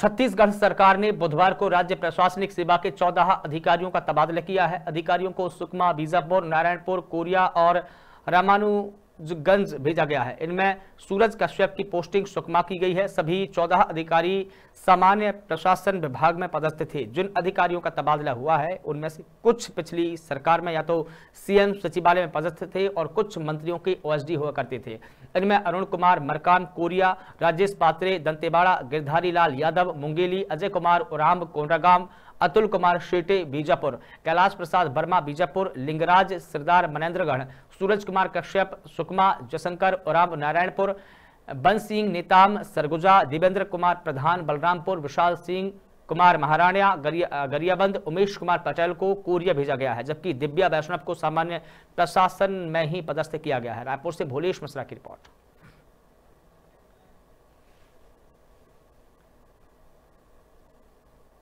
छत्तीसगढ़ सरकार ने बुधवार को राज्य प्रशासनिक सेवा के चौदह अधिकारियों का तबादला किया है अधिकारियों को सुकमा बीजापुर नारायणपुर कोरिया और रामानु जो गंज भेजा गया है इनमें सूरज कश्यप की पोस्टिंग सुकमा की गई है सभी चौदह अधिकारी सामान्य प्रशासन विभाग में पदस्थ थे जिन अधिकारियों का तबादला हुआ है उनमें से कुछ पिछली सरकार में या तो सीएम सचिवालय में पदस्थ थे और कुछ मंत्रियों के ओएसडी हुआ करते थे इनमें अरुण कुमार मरकाम कोरिया राजेश पात्रे दंतेवाड़ा गिरधारी लाल यादव मुंगेली अजय कुमार उराम कोंडागाम अतुल कुमार शेटे बीजापुर कैलाश प्रसाद वर्मा बीजापुर लिंगराज सरदार मनेन्द्रगढ़ सूरज कुमार कश्यप सुकमा जयशंकर ओराम नारायणपुर बन सिंह नेताम सरगुजा देवेंद्र कुमार प्रधान बलरामपुर विशाल सिंह कुमार महाराणा गरिया, गरियाबंद उमेश कुमार पटेल को कोरिया भेजा गया है जबकि दिव्या वैष्णव को सामान्य प्रशासन में ही पदस्थ किया गया है रायपुर से भोलेश मिश्रा की रिपोर्ट